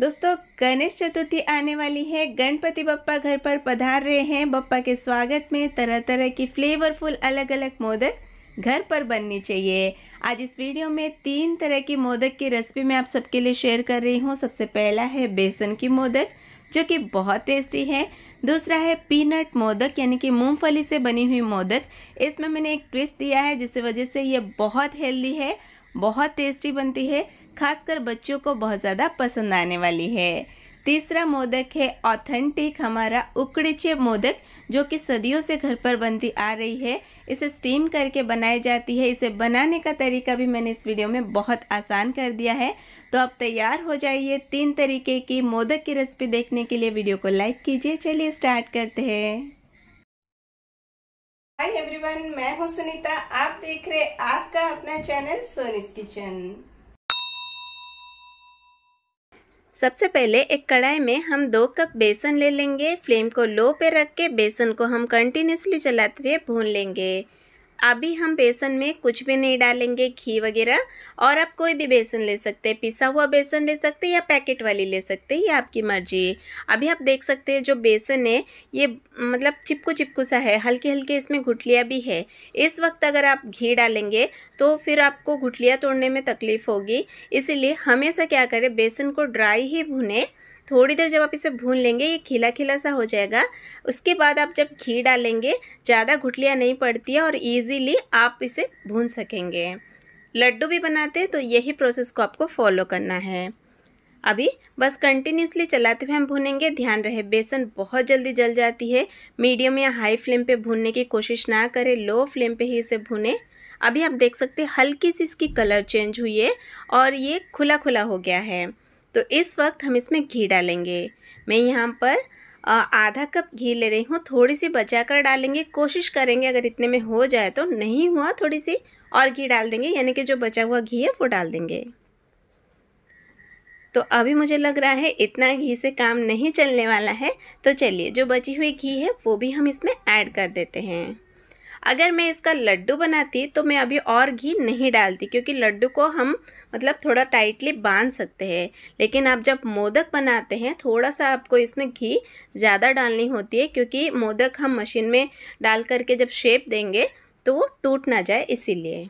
दोस्तों गणेश चतुर्थी आने वाली है गणपति बप्पा घर पर पधार रहे हैं बप्पा के स्वागत में तरह तरह की फ्लेवरफुल अलग अलग मोदक घर पर बननी चाहिए आज इस वीडियो में तीन तरह की मोदक की रेसिपी मैं आप सबके लिए शेयर कर रही हूँ सबसे पहला है बेसन की मोदक जो कि बहुत टेस्टी है दूसरा है पीनट मोदक यानी कि मूंगफली से बनी हुई मोदक इसमें मैंने एक ट्विस्ट दिया है जिसकी वजह से ये बहुत हेल्दी है बहुत टेस्टी बनती है खासकर बच्चों को बहुत ज़्यादा पसंद आने वाली है तीसरा मोदक है ऑथेंटिक हमारा उकड़ीचे मोदक जो कि सदियों से घर पर बनती आ रही है इसे स्टीम करके बनाई जाती है इसे बनाने का तरीका भी मैंने इस वीडियो में बहुत आसान कर दिया है तो अब तैयार हो जाइए तीन तरीके की मोदक की रेसिपी देखने के लिए वीडियो को लाइक कीजिए चलिए स्टार्ट करते हैं हाय एवरीवन मैं हूं सुनीता आप देख रहे आपका अपना चैनल सोनिस किचन सबसे पहले एक कढ़ाई में हम दो कप बेसन ले लेंगे फ्लेम को लो पे रख के बेसन को हम कंटिन्यूसली चलाते हुए भून लेंगे अभी हम बेसन में कुछ भी नहीं डालेंगे घी वगैरह और आप कोई भी बेसन ले सकते हैं पिसा हुआ बेसन ले सकते हैं या पैकेट वाली ले सकते हैं ये आपकी मर्जी है अभी आप देख सकते हैं जो बेसन है ये मतलब चिपकू चिपकू सा है हल्के हल्के इसमें घुटलियाँ भी है इस वक्त अगर आप घी डालेंगे तो फिर आपको घुटलियाँ तोड़ने में तकलीफ़ होगी इसीलिए हमेशा क्या करें बेसन को ड्राई ही भुने थोड़ी देर जब आप इसे भून लेंगे ये खिला खिला सा हो जाएगा उसके बाद आप जब घी डालेंगे ज़्यादा घुटलियाँ नहीं पड़ती है और ईजीली आप इसे भून सकेंगे लड्डू भी बनाते हैं तो यही प्रोसेस को आपको फॉलो करना है अभी बस कंटिन्यूसली चलाते हुए हम भूनेंगे ध्यान रहे बेसन बहुत जल्दी जल जाती है मीडियम या हाई फ्लेम पे भूनने की कोशिश ना करें लो फ्लेम पे ही इसे भूने अभी आप देख सकते हैं हल्की सी इसकी कलर चेंज हुई है और ये खुला खुला हो गया है तो इस वक्त हम इसमें घी डालेंगे मैं यहाँ पर आधा कप घी ले रही हूँ थोड़ी सी बचा कर डालेंगे कोशिश करेंगे अगर इतने में हो जाए तो नहीं हुआ थोड़ी सी और घी डाल देंगे यानी कि जो बचा हुआ घी है वो डाल देंगे तो अभी मुझे लग रहा है इतना घी से काम नहीं चलने वाला है तो चलिए जो बची हुई घी है वो भी हम इसमें ऐड कर देते हैं अगर मैं इसका लड्डू बनाती तो मैं अभी और घी नहीं डालती क्योंकि लड्डू को हम मतलब थोड़ा टाइटली बांध सकते हैं लेकिन आप जब मोदक बनाते हैं थोड़ा सा आपको इसमें घी ज़्यादा डालनी होती है क्योंकि मोदक हम मशीन में डाल करके जब शेप देंगे तो वो टूट ना जाए इसीलिए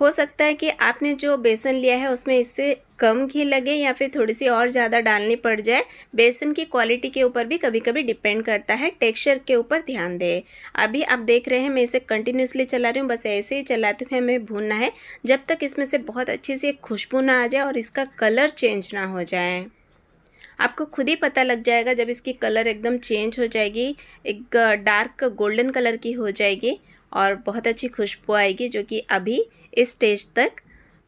हो सकता है कि आपने जो बेसन लिया है उसमें इससे कम घी लगे या फिर थोड़ी सी और ज़्यादा डालनी पड़ जाए बेसन की क्वालिटी के ऊपर भी कभी कभी डिपेंड करता है टेक्सचर के ऊपर ध्यान दें अभी आप देख रहे हैं मैं इसे कंटिन्यूसली चला रही हूँ बस ऐसे ही चलाते हुए हमें भूनना है जब तक इसमें से बहुत अच्छी सी खुशबू ना आ जाए और इसका कलर चेंज ना हो जाए आपको खुद ही पता लग जाएगा जब इसकी कलर एकदम चेंज हो जाएगी एक डार्क गोल्डन कलर की हो जाएगी और बहुत अच्छी खुशबू आएगी जो कि अभी इस स्टेज तक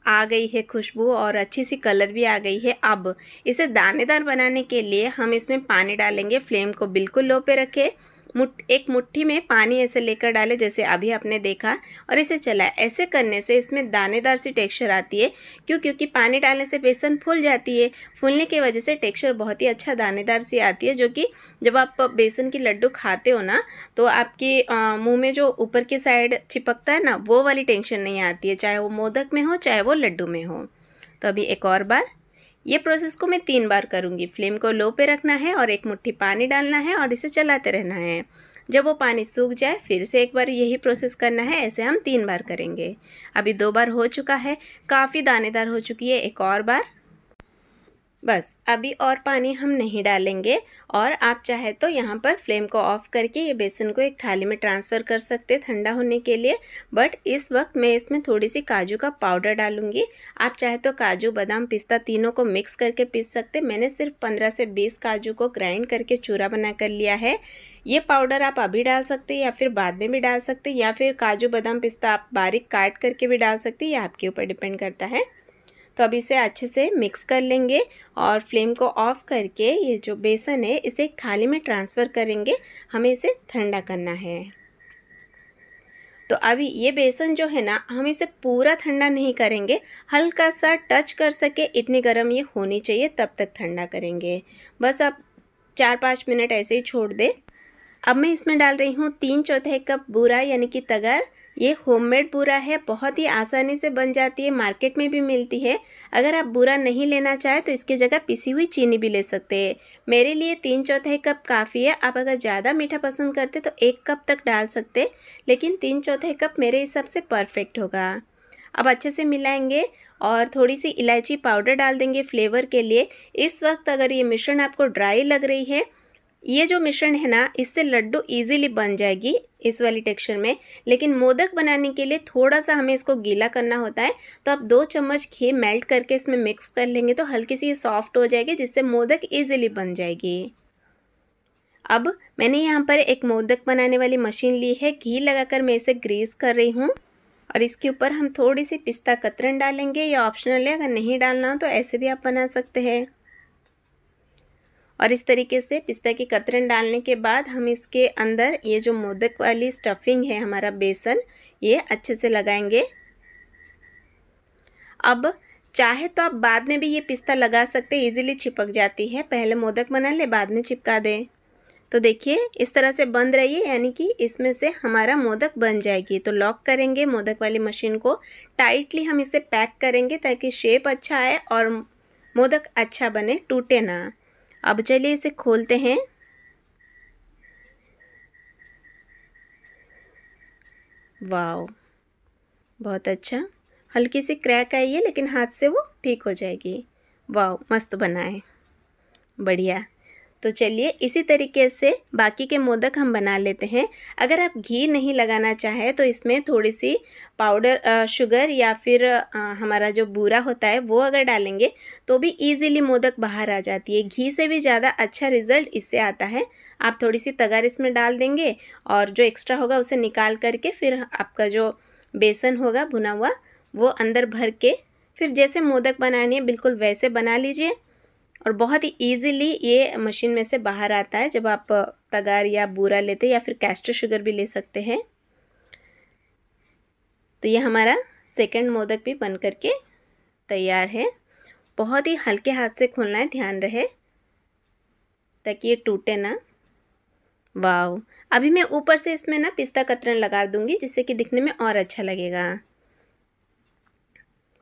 आ गई है खुशबू और अच्छी सी कलर भी आ गई है अब इसे दानेदार बनाने के लिए हम इसमें पानी डालेंगे फ्लेम को बिल्कुल लो पे रखें मुठ एक मुट्ठी में पानी ऐसे लेकर डाले जैसे अभी आपने देखा और इसे चलाया ऐसे करने से इसमें दानेदार सी टेक्सचर आती है क्यों क्योंकि पानी डालने से बेसन फूल जाती है फूलने की वजह से टेक्सचर बहुत ही अच्छा दानेदार सी आती है जो कि जब आप बेसन की लड्डू खाते हो ना तो आपके मुँह में जो ऊपर की साइड चिपकता है ना वो वाली टेंशन नहीं आती है चाहे वो मोदक में हो चाहे वो लड्डू में हो तो अभी एक और बार ये प्रोसेस को मैं तीन बार करूँगी फ्लेम को लो पे रखना है और एक मुट्ठी पानी डालना है और इसे चलाते रहना है जब वो पानी सूख जाए फिर से एक बार यही प्रोसेस करना है ऐसे हम तीन बार करेंगे अभी दो बार हो चुका है काफ़ी दानेदार हो चुकी है एक और बार बस अभी और पानी हम नहीं डालेंगे और आप चाहे तो यहाँ पर फ्लेम को ऑफ़ करके ये बेसन को एक थाली में ट्रांसफ़र कर सकते ठंडा होने के लिए बट इस वक्त मैं इसमें थोड़ी सी काजू का पाउडर डालूंगी आप चाहे तो काजू बादाम पिस्ता तीनों को मिक्स करके पीस सकते मैंने सिर्फ पंद्रह से बीस काजू को ग्राइंड करके चूरा बना कर लिया है ये पाउडर आप अभी डाल सकते हैं या फिर बाद में भी डाल सकते हैं या फिर काजू बादाम पिस्ता आप बारीक काट करके भी डाल सकते हैं ये आपके ऊपर डिपेंड करता है तो अब इसे अच्छे से मिक्स कर लेंगे और फ्लेम को ऑफ करके ये जो बेसन है इसे थाली में ट्रांसफ़र करेंगे हमें इसे ठंडा करना है तो अभी ये बेसन जो है ना हम इसे पूरा ठंडा नहीं करेंगे हल्का सा टच कर सके इतनी गर्म ये होनी चाहिए तब तक ठंडा करेंगे बस अब चार पाँच मिनट ऐसे ही छोड़ दे अब मैं इसमें डाल रही हूँ तीन चौथे कप बूरा यानी कि तगर ये होममेड बूरा है बहुत ही आसानी से बन जाती है मार्केट में भी मिलती है अगर आप बूरा नहीं लेना चाहें तो इसकी जगह पिसी हुई चीनी भी ले सकते हैं मेरे लिए तीन चौथाई कप काफ़ी है आप अगर ज़्यादा मीठा पसंद करते तो एक कप तक डाल सकते लेकिन तीन चौथाई कप मेरे हिसाब से परफेक्ट होगा अब अच्छे से मिलाएंगे और थोड़ी सी इलायची पाउडर डाल देंगे फ्लेवर के लिए इस वक्त अगर ये मिश्रण आपको ड्राई लग रही है ये जो मिश्रण है ना इससे लड्डू इजीली बन जाएगी इस वाली टेक्सचर में लेकिन मोदक बनाने के लिए थोड़ा सा हमें इसको गीला करना होता है तो आप दो चम्मच घी मेल्ट करके इसमें मिक्स कर लेंगे तो हल्की सी ये सॉफ्ट हो जाएगी जिससे मोदक इजीली बन जाएगी अब मैंने यहाँ पर एक मोदक बनाने वाली मशीन ली है घी लगाकर मैं इसे ग्रीस कर रही हूँ और इसके ऊपर हम थोड़ी सी पिस्ता कतरन डालेंगे या ऑप्शनल है अगर नहीं डालना हो तो ऐसे भी आप बना सकते हैं और इस तरीके से पिस्ता के कतरन डालने के बाद हम इसके अंदर ये जो मोदक वाली स्टफिंग है हमारा बेसन ये अच्छे से लगाएंगे अब चाहे तो आप बाद में भी ये पिस्ता लगा सकते हैं इजीली चिपक जाती है पहले मोदक बना ले बाद में चिपका दें तो देखिए इस तरह से बंद रहिए यानी कि इसमें से हमारा मोदक बन जाएगी तो लॉक करेंगे मोदक वाली मशीन को टाइटली हम इसे पैक करेंगे ताकि शेप अच्छा आए और मोदक अच्छा बने टूटे ना अब चलिए इसे खोलते हैं वाओ बहुत अच्छा हल्की सी क्रैक आई है लेकिन हाथ से वो ठीक हो जाएगी वाओ मस्त बना है बढ़िया तो चलिए इसी तरीके से बाकी के मोदक हम बना लेते हैं अगर आप घी नहीं लगाना चाहें तो इसमें थोड़ी सी पाउडर शुगर या फिर हमारा जो बूरा होता है वो अगर डालेंगे तो भी ईजिली मोदक बाहर आ जाती है घी से भी ज़्यादा अच्छा रिजल्ट इससे आता है आप थोड़ी सी तगार इसमें डाल देंगे और जो एक्स्ट्रा होगा उसे निकाल करके फिर आपका जो बेसन होगा भुना हुआ वो अंदर भर के फिर जैसे मोदक बनानी है बिल्कुल वैसे बना लीजिए और बहुत ही ईजिली ये मशीन में से बाहर आता है जब आप तगार या बूरा लेते हैं या फिर कैस्टर शुगर भी ले सकते हैं तो ये हमारा सेकंड मोदक भी बन करके तैयार है बहुत ही हल्के हाथ से खोलना है ध्यान रहे ताकि ये टूटे ना वाह अभी मैं ऊपर से इसमें ना पिस्ता कतरन लगा दूंगी जिससे कि दिखने में और अच्छा लगेगा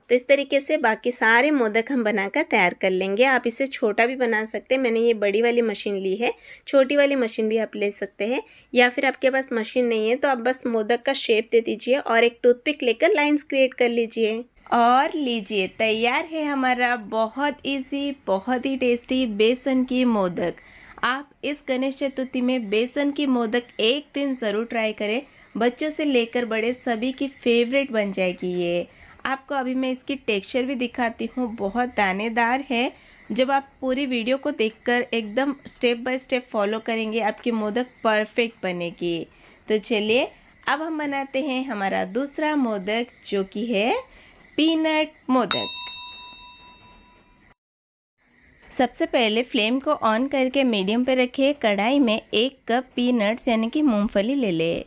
तो इस तरीके से बाकी सारे मोदक हम बनाकर तैयार कर लेंगे आप इसे छोटा भी बना सकते हैं मैंने ये बड़ी वाली मशीन ली है छोटी वाली मशीन भी आप ले सकते हैं या फिर आपके पास मशीन नहीं है तो आप बस मोदक का शेप दे दीजिए और एक टूथपिक लेकर लाइन्स क्रिएट कर लीजिए और लीजिए तैयार है हमारा बहुत ईजी बहुत ही टेस्टी बेसन की मोदक आप इस गणेश चतुर्थी में बेसन की मोदक एक दिन ज़रूर ट्राई करें बच्चों से लेकर बड़े सभी की फेवरेट बन जाएगी ये आपको अभी मैं इसकी टेक्सचर भी दिखाती हूँ बहुत दानेदार है जब आप पूरी वीडियो को देखकर एकदम स्टेप बाय स्टेप फॉलो करेंगे आपकी मोदक परफेक्ट बनेगी तो चलिए अब हम बनाते हैं हमारा दूसरा मोदक जो कि है पीनट मोदक सबसे पहले फ्लेम को ऑन करके मीडियम पर रखें कढ़ाई में एक कप पीनट्स यानी कि मूंगफली ले लें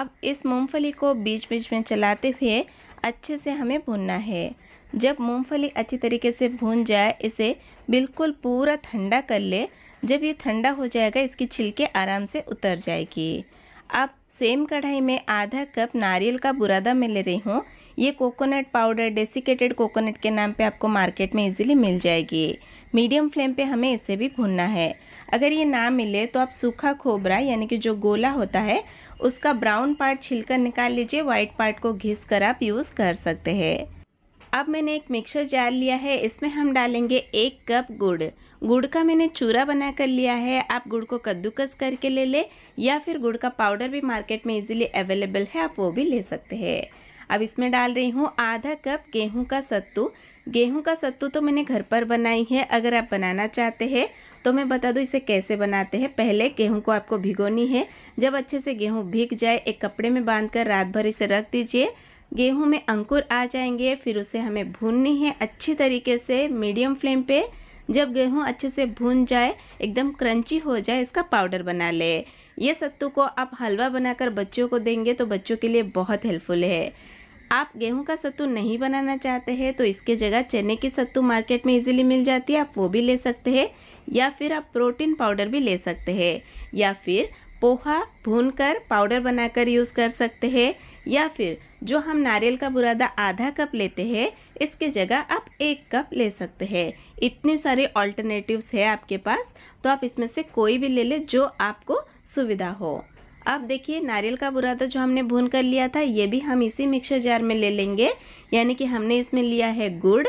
अब इस मूंगफली को बीच बीच में चलाते हुए अच्छे से हमें भूनना है जब मूंगफली अच्छी तरीके से भून जाए इसे बिल्कुल पूरा ठंडा कर ले जब ये ठंडा हो जाएगा इसकी छिलके आराम से उतर जाएगी अब सेम कढ़ाई में आधा कप नारियल का बुरादा मैं ले रही हूँ ये कोकोनट पाउडर डेसिकेटेड कोकोनट के नाम पे आपको मार्केट में इजीली मिल जाएगी मीडियम फ्लेम पे हमें इसे भी भूनना है अगर ये ना मिले तो आप सूखा खोबरा यानी कि जो गोला होता है उसका ब्राउन पार्ट छिलकर निकाल लीजिए व्हाइट पार्ट को घिस कर आप यूज़ कर सकते हैं अब मैंने एक मिक्सर जार लिया है इसमें हम डालेंगे एक कप गुड़ गुड़ का मैंने चूरा बना कर लिया है आप गुड़ को कद्दूकस करके ले ले या फिर गुड़ का पाउडर भी मार्केट में इजीली अवेलेबल है आप वो भी ले सकते हैं अब इसमें डाल रही हूँ आधा कप गेहूँ का सत्तू गेहूँ का सत्तू तो मैंने घर पर बनाई है अगर आप बनाना चाहते हैं तो मैं बता दूँ इसे कैसे बनाते हैं पहले गेहूँ को आपको भिगोनी है जब अच्छे से गेहूँ भीग जाए एक कपड़े में बांध कर रात भर इसे रख दीजिए गेहूँ में अंकुर आ जाएंगे फिर उसे हमें भूननी है अच्छी तरीके से मीडियम फ्लेम पर जब गेहूँ अच्छे से भून जाए एकदम क्रंची हो जाए इसका पाउडर बना ले ये सत्तू को आप हलवा बनाकर बच्चों को देंगे तो बच्चों के लिए बहुत हेल्पफुल है आप गेहूं का सत्तू नहीं बनाना चाहते हैं तो इसके जगह चने की सत्तू मार्केट में इजीली मिल जाती है आप वो भी ले सकते हैं या फिर आप प्रोटीन पाउडर भी ले सकते हैं या फिर पोहा भूनकर पाउडर बनाकर यूज़ कर सकते हैं या फिर जो हम नारियल का बुरादा आधा कप लेते हैं इसके जगह आप एक कप ले सकते हैं इतने सारे ऑल्टरनेटिव्स है आपके पास तो आप इसमें से कोई भी ले लें जो आपको सुविधा हो अब देखिए नारियल का बुरादा जो हमने भून कर लिया था ये भी हम इसी मिक्सर जार में ले लेंगे यानी कि हमने इसमें लिया है गुड़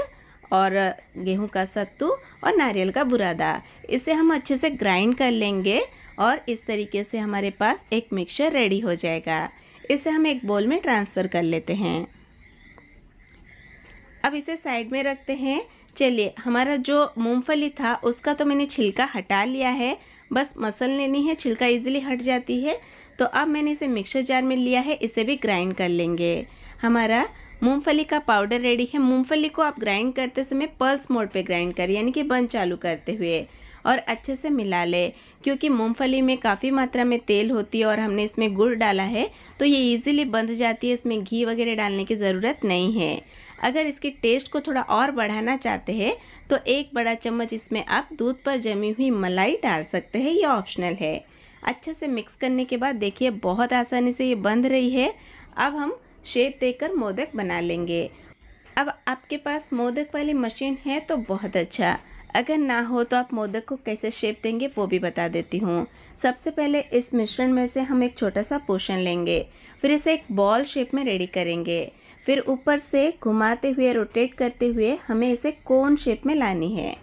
और गेहूं का सत्तू और नारियल का बुरादा इसे हम अच्छे से ग्राइंड कर लेंगे और इस तरीके से हमारे पास एक मिक्सचर रेडी हो जाएगा इसे हम एक बोल में ट्रांसफ़र कर लेते हैं अब इसे साइड में रखते हैं चलिए हमारा जो मूंगफली था उसका तो मैंने छिलका हटा लिया है बस मसल लेनी है छिलका इजीली हट जाती है तो अब मैंने इसे मिक्सर जार में लिया है इसे भी ग्राइंड कर लेंगे हमारा मूंगफली का पाउडर रेडी है मूंगफली को आप ग्राइंड करते समय पल्स मोड पे ग्राइंड करें यानी कि बंद चालू करते हुए और अच्छे से मिला लें क्योंकि मूंगफली में काफ़ी मात्रा में तेल होती है और हमने इसमें गुड़ डाला है तो ये इजीली बंध जाती है इसमें घी वगैरह डालने की ज़रूरत नहीं है अगर इसके टेस्ट को थोड़ा और बढ़ाना चाहते हैं तो एक बड़ा चम्मच इसमें आप दूध पर जमी हुई मलाई डाल सकते हैं ये ऑप्शनल है अच्छे से मिक्स करने के बाद देखिए बहुत आसानी से ये बंध रही है अब हम शेप देकर मोदक बना लेंगे अब आपके पास मोदक वाली मशीन है तो बहुत अच्छा अगर ना हो तो आप मोदक को कैसे शेप देंगे वो भी बता देती हूँ सबसे पहले इस मिश्रण में से हम एक छोटा सा पोषण लेंगे फिर इसे एक बॉल शेप में रेडी करेंगे फिर ऊपर से घुमाते हुए रोटेट करते हुए हमें इसे कोन शेप में लानी है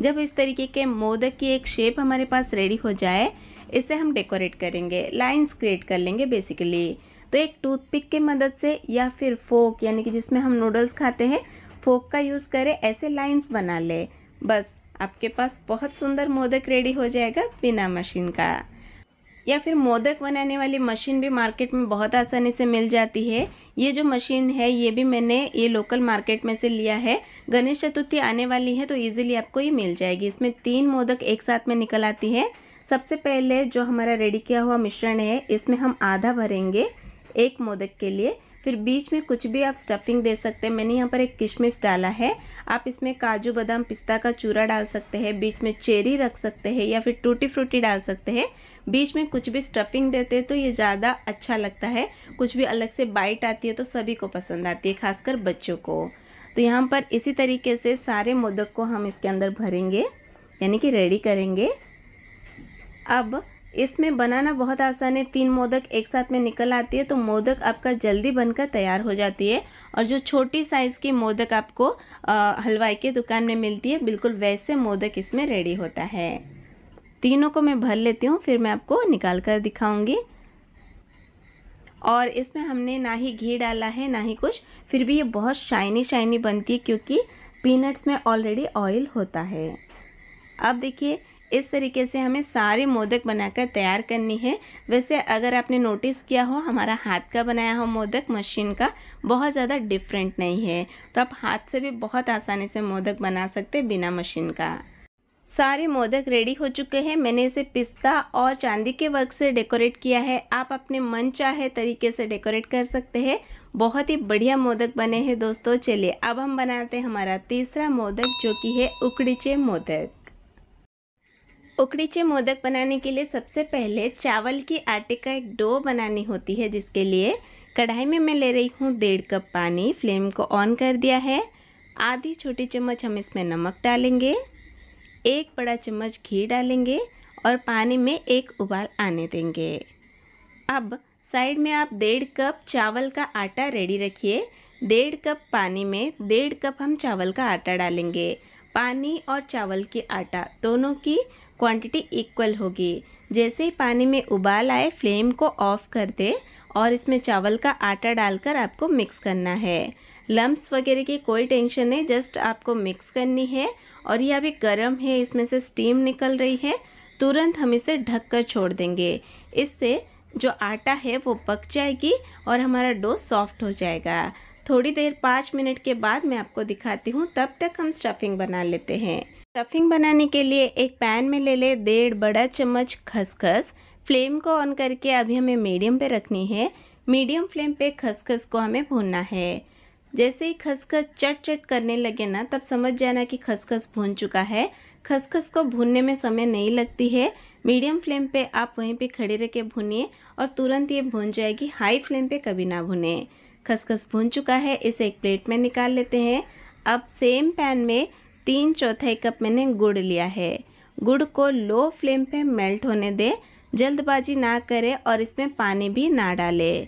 जब इस तरीके के मोदक की एक शेप हमारे पास रेडी हो जाए इसे हम डेकोरेट करेंगे लाइंस क्रिएट कर लेंगे बेसिकली तो एक टूथपिक के मदद से या फिर फोक यानी कि जिसमें हम नूडल्स खाते हैं फोक का यूज़ करें ऐसे लाइंस बना ले बस आपके पास बहुत सुंदर मोदक रेडी हो जाएगा बिना मशीन का या फिर मोदक बनाने वाली मशीन भी मार्केट में बहुत आसानी से मिल जाती है ये जो मशीन है ये भी मैंने ये लोकल मार्केट में से लिया है गणेश चतुर्थी आने वाली है तो इजीली आपको ये मिल जाएगी इसमें तीन मोदक एक साथ में निकल आती है सबसे पहले जो हमारा रेडी किया हुआ मिश्रण है इसमें हम आधा भरेंगे एक मोदक के लिए फिर बीच में कुछ भी आप स्टफिंग दे सकते हैं मैंने यहाँ पर एक किशमिश डाला है आप इसमें काजू बादाम पिस्ता का चूरा डाल सकते हैं बीच में चेरी रख सकते हैं या फिर टूटी फ्रूटी डाल सकते हैं बीच में कुछ भी स्टफिंग देते हैं तो ये ज़्यादा अच्छा लगता है कुछ भी अलग से बाइट आती है तो सभी को पसंद आती है खासकर बच्चों को तो यहाँ पर इसी तरीके से सारे मोदक को हम इसके अंदर भरेंगे यानी कि रेडी करेंगे अब इसमें बनाना बहुत आसान है तीन मोदक एक साथ में निकल आती है तो मोदक आपका जल्दी बनकर तैयार हो जाती है और जो छोटी साइज़ की मोदक आपको हलवाई के दुकान में मिलती है बिल्कुल वैसे मोदक इसमें रेडी होता है तीनों को मैं भर लेती हूँ फिर मैं आपको निकाल कर दिखाऊँगी और इसमें हमने ना ही घी डाला है ना ही कुछ फिर भी ये बहुत शाइनी शाइनी बनती है क्योंकि पीनट्स में ऑलरेडी ऑयल होता है अब देखिए इस तरीके से हमें सारे मोदक बनाकर तैयार करनी है वैसे अगर आपने नोटिस किया हो हमारा हाथ का बनाया हो मोदक मशीन का बहुत ज़्यादा डिफरेंट नहीं है तो आप हाथ से भी बहुत आसानी से मोदक बना सकते बिना मशीन का सारे मोदक रेडी हो चुके हैं मैंने इसे पिस्ता और चांदी के वर्क से डेकोरेट किया है आप अपने मन चाहे तरीके से डेकोरेट कर सकते हैं बहुत ही बढ़िया मोदक बने हैं दोस्तों चलिए अब हम बनाते हैं हमारा तीसरा मोदक जो कि है उकड़ीचे मोदक उकड़ीचे मोदक बनाने के लिए सबसे पहले चावल की आटे का एक डो बनानी होती है जिसके लिए कढ़ाई में मैं ले रही हूँ डेढ़ कप पानी फ्लेम को ऑन कर दिया है आधी छोटी चम्मच हम इसमें नमक डालेंगे एक बड़ा चम्मच घी डालेंगे और पानी में एक उबाल आने देंगे अब साइड में आप डेढ़ कप चावल का आटा रेडी रखिए डेढ़ कप पानी में डेढ़ कप हम चावल का आटा डालेंगे पानी और चावल की आटा दोनों की क्वांटिटी इक्वल होगी जैसे ही पानी में उबाल आए फ्लेम को ऑफ कर दे और इसमें चावल का आटा डालकर आपको मिक्स करना है लम्ब्स वगैरह की कोई टेंशन नहीं जस्ट आपको मिक्स करनी है और ये अभी गर्म है इसमें से स्टीम निकल रही है तुरंत हम इसे ढक कर छोड़ देंगे इससे जो आटा है वो पक जाएगी और हमारा डो सॉफ्ट हो जाएगा थोड़ी देर पाँच मिनट के बाद मैं आपको दिखाती हूँ तब तक हम स्टफिंग बना लेते हैं स्टफिंग बनाने के लिए एक पैन में ले ले डेढ़ बड़ा चम्मच खसखस फ्लेम को ऑन करके अभी हमें मीडियम पे रखनी है मीडियम फ्लेम पे खसखस को हमें भूनना है जैसे ही खसखस चट चट करने लगे ना तब समझ जाना कि खसखस भून चुका है खसखस को भूनने में समय नहीं लगती है मीडियम फ्लेम पे आप वहीं पे खड़े रह के भूनिए और तुरंत ये भून जाएगी हाई फ्लेम पे कभी ना भूने खसखस भून चुका है इसे एक प्लेट में निकाल लेते हैं अब सेम पैन में तीन चौथाई कप मैंने गुड़ लिया है गुड़ को लो फ्लेम पे मेल्ट होने दें जल्दबाजी ना करें और इसमें पानी भी ना डालें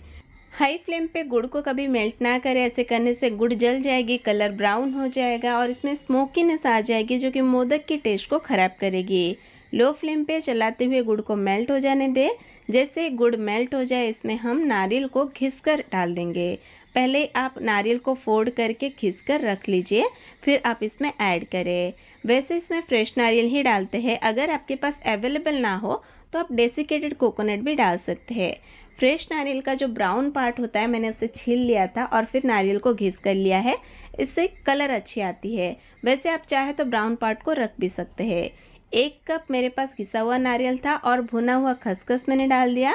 हाई फ्लेम पे गुड़ को कभी मेल्ट ना करें ऐसे करने से गुड़ जल जाएगी कलर ब्राउन हो जाएगा और इसमें स्मोकीनेस आ जाएगी जो कि मोदक के टेस्ट को ख़राब करेगी लो फ्लेम पे चलाते हुए गुड़ को मेल्ट हो जाने दें जैसे गुड़ मेल्ट हो जाए इसमें हम नारियल को घिस कर डाल देंगे पहले आप नारियल को फोल्ड करके घिस कर रख लीजिए फिर आप इसमें ऐड करें वैसे इसमें फ्रेश नारियल ही डालते हैं अगर आपके पास अवेलेबल ना हो तो आप डेसिकेटेड कोकोनट भी डाल सकते हैं फ्रेश नारियल का जो ब्राउन पार्ट होता है मैंने उसे छील लिया था और फिर नारियल को घिस कर लिया है इससे कलर अच्छी आती है वैसे आप चाहे तो ब्राउन पार्ट को रख भी सकते हैं एक कप मेरे पास घिसा हुआ नारियल था और भुना हुआ खसखस मैंने डाल दिया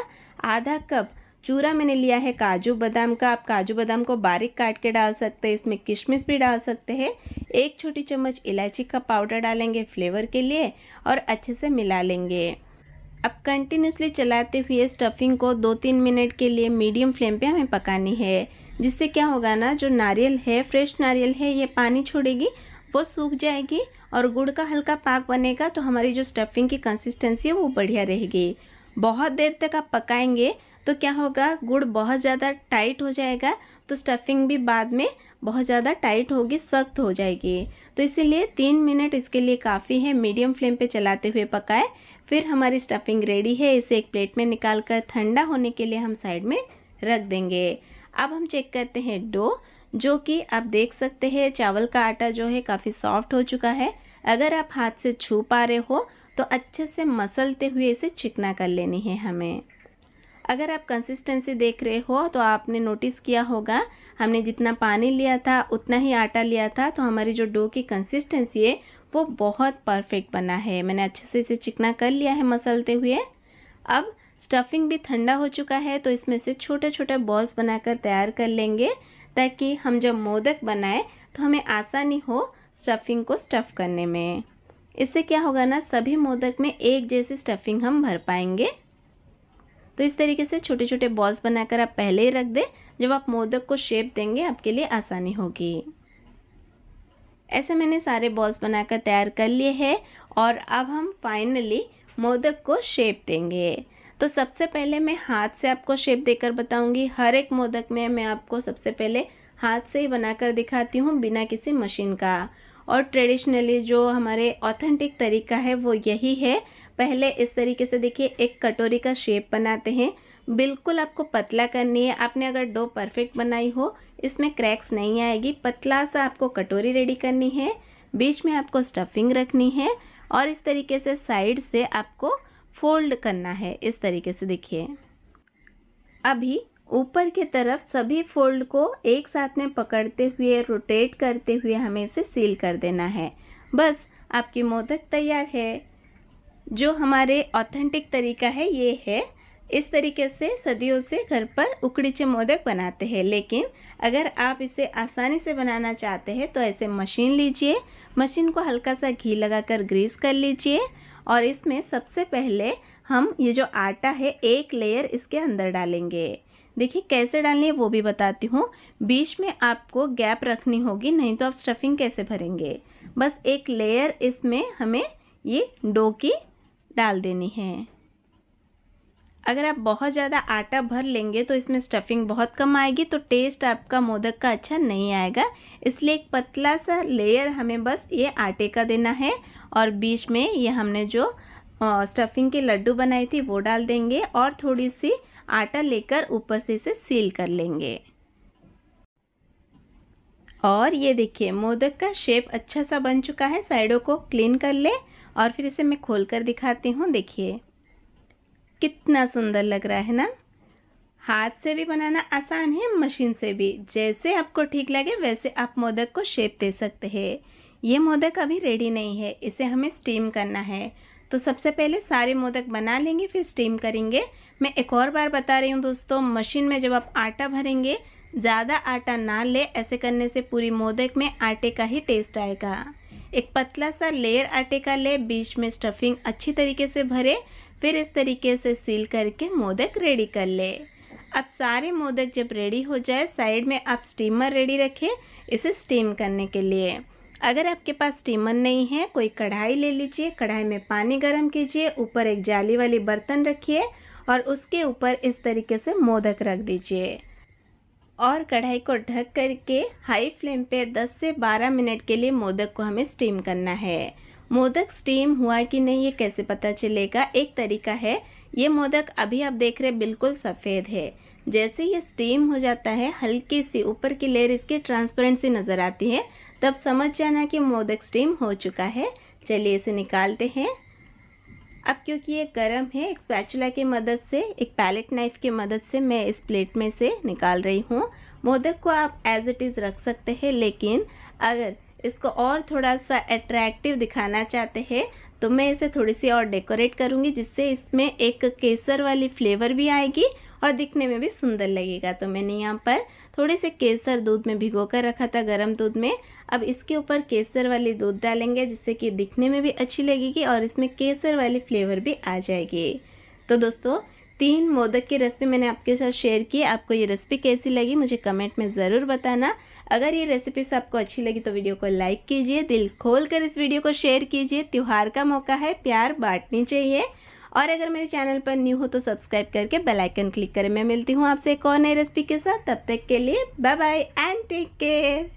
आधा कप चूरा मैंने लिया है काजू बादाम का आप काजू बादाम को बारीक काट के डाल सकते हैं इसमें किशमिश भी डाल सकते हैं एक छोटी चम्मच इलायची का पाउडर डालेंगे फ्लेवर के लिए और अच्छे से मिला लेंगे अब कंटिन्यूसली चलाते हुए स्टफिंग को दो तीन मिनट के लिए मीडियम फ्लेम पे हमें पकानी है जिससे क्या होगा ना जो नारियल है फ्रेश नारियल है ये पानी छोड़ेगी वो सूख जाएगी और गुड़ का हल्का पाक बनेगा तो हमारी जो स्टफिंग की कंसिस्टेंसी है वो बढ़िया रहेगी बहुत देर तक आप पकाएंगे तो क्या होगा गुड़ बहुत ज़्यादा टाइट हो जाएगा तो स्टफिंग भी बाद में बहुत ज़्यादा टाइट होगी सख्त हो जाएगी तो इसीलिए तीन मिनट इसके लिए काफ़ी है मीडियम फ्लेम पे चलाते हुए पकाएं फिर हमारी स्टफिंग रेडी है इसे एक प्लेट में निकाल कर ठंडा होने के लिए हम साइड में रख देंगे अब हम चेक करते हैं डो जो कि आप देख सकते हैं चावल का आटा जो है काफ़ी सॉफ्ट हो चुका है अगर आप हाथ से छू पा रहे हो तो अच्छे से मसलते हुए इसे चिकना कर लेनी है हमें अगर आप कंसिस्टेंसी देख रहे हो तो आपने नोटिस किया होगा हमने जितना पानी लिया था उतना ही आटा लिया था तो हमारी जो डो की कंसिस्टेंसी है वो बहुत परफेक्ट बना है मैंने अच्छे से इसे चिकना कर लिया है मसलते हुए अब स्टफिंग भी ठंडा हो चुका है तो इसमें से छोटे छोटे बॉल्स बनाकर तैयार कर लेंगे ताकि हम जब मोदक बनाए तो हमें आसानी हो स्टफिंग को स्टफ़ करने में इससे क्या होगा ना सभी मोदक में एक जैसी स्टफिंग हम भर पाएंगे तो इस तरीके से छोटे छोटे बॉल्स बनाकर आप पहले ही रख दें जब आप मोदक को शेप देंगे आपके लिए आसानी होगी ऐसे मैंने सारे बॉल्स बनाकर तैयार कर लिए हैं और अब हम फाइनली मोदक को शेप देंगे तो सबसे पहले मैं हाथ से आपको शेप देकर बताऊंगी हर एक मोदक में मैं आपको सबसे पहले हाथ से ही बनाकर दिखाती हूँ बिना किसी मशीन का और ट्रेडिशनली जो हमारे ऑथेंटिक तरीका है वो यही है पहले इस तरीके से देखिए एक कटोरी का शेप बनाते हैं बिल्कुल आपको पतला करनी है आपने अगर डो परफेक्ट बनाई हो इसमें क्रैक्स नहीं आएगी पतला सा आपको कटोरी रेडी करनी है बीच में आपको स्टफिंग रखनी है और इस तरीके से साइड से आपको फोल्ड करना है इस तरीके से देखिए अभी ऊपर की तरफ सभी फोल्ड को एक साथ में पकड़ते हुए रोटेट करते हुए हमें इसे सील कर देना है बस आपकी मोदक तैयार है जो हमारे ऑथेंटिक तरीका है ये है इस तरीके से सदियों से घर पर उकड़ीचे मोदक बनाते हैं लेकिन अगर आप इसे आसानी से बनाना चाहते हैं तो ऐसे मशीन लीजिए मशीन को हल्का सा घी लगाकर ग्रीस कर लीजिए और इसमें सबसे पहले हम ये जो आटा है एक लेयर इसके अंदर डालेंगे देखिए कैसे डालनी है वो भी बताती हूँ बीच में आपको गैप रखनी होगी नहीं तो आप स्टफिंग कैसे भरेंगे बस एक लेयर इसमें हमें ये डो की डाल देनी है अगर आप बहुत ज़्यादा आटा भर लेंगे तो इसमें स्टफिंग बहुत कम आएगी तो टेस्ट आपका मोदक का अच्छा नहीं आएगा इसलिए एक पतला सा लेयर हमें बस ये आटे का देना है और बीच में ये हमने जो स्टफिंग के लड्डू बनाई थी वो डाल देंगे और थोड़ी सी आटा लेकर ऊपर से इसे सील कर लेंगे और ये देखिए मोदक का शेप अच्छा सा बन चुका है साइडों को क्लीन कर ले और फिर इसे मैं खोल कर दिखाती हूँ देखिए कितना सुंदर लग रहा है ना हाथ से भी बनाना आसान है मशीन से भी जैसे आपको ठीक लगे वैसे आप मोदक को शेप दे सकते हैं ये मोदक अभी रेडी नहीं है इसे हमें स्टीम करना है तो सबसे पहले सारे मोदक बना लेंगे फिर स्टीम करेंगे मैं एक और बार बता रही हूँ दोस्तों मशीन में जब आप आटा भरेंगे ज़्यादा आटा ना ले ऐसे करने से पूरी मोदक में आटे का ही टेस्ट आएगा एक पतला सा लेयर आटे का ले बीच में स्टफिंग अच्छी तरीके से भरे फिर इस तरीके से सील करके मोदक रेडी कर ले अब सारे मोदक जब रेडी हो जाए साइड में आप स्टीमर रेडी रखें इसे स्टीम करने के लिए अगर आपके पास स्टीमर नहीं है कोई कढ़ाई ले लीजिए कढ़ाई में पानी गर्म कीजिए ऊपर एक जाली वाली बर्तन रखिए और उसके ऊपर इस तरीके से मोदक रख दीजिए और कढ़ाई को ढक करके हाई फ्लेम पे 10 से 12 मिनट के लिए मोदक को हमें स्टीम करना है मोदक स्टीम हुआ कि नहीं ये कैसे पता चलेगा एक तरीका है ये मोदक अभी आप देख रहे बिल्कुल सफ़ेद है जैसे ये स्टीम हो जाता है हल्की सी ऊपर की लेयर इसकी ट्रांसपेरेंट सी नज़र आती है तब समझ जाना कि मोदक स्टीम हो चुका है चलिए इसे निकालते हैं अब क्योंकि ये गर्म है एक स्पैचुला की मदद से एक पैलेट नाइफ की मदद से मैं इस प्लेट में से निकाल रही हूँ मोदक को आप एज इट इज़ रख सकते हैं लेकिन अगर इसको और थोड़ा सा अट्रैक्टिव दिखाना चाहते हैं तो मैं इसे थोड़ी सी और डेकोरेट करूँगी जिससे इसमें एक केसर वाली फ्लेवर भी आएगी और दिखने में भी सुंदर लगेगा तो मैंने यहाँ पर थोड़े से केसर दूध में भिगो कर रखा था गर्म दूध में अब इसके ऊपर केसर वाली दूध डालेंगे जिससे कि दिखने में भी अच्छी लगेगी और इसमें केसर वाली फ्लेवर भी आ जाएगी तो दोस्तों तीन मोदक की रेसिपी मैंने आपके साथ शेयर की आपको ये रेसिपी कैसी लगी मुझे कमेंट में ज़रूर बताना अगर ये रेसिपीज आपको अच्छी लगी तो वीडियो को लाइक कीजिए दिल खोल कर इस वीडियो को शेयर कीजिए त्यौहार का मौका है प्यार बांटनी चाहिए और अगर मेरे चैनल पर न्यू हो तो सब्सक्राइब करके बेल आइकन क्लिक करें मैं मिलती हूँ आपसे एक और नई रेसिपी के साथ तब तक के लिए bye bye and take care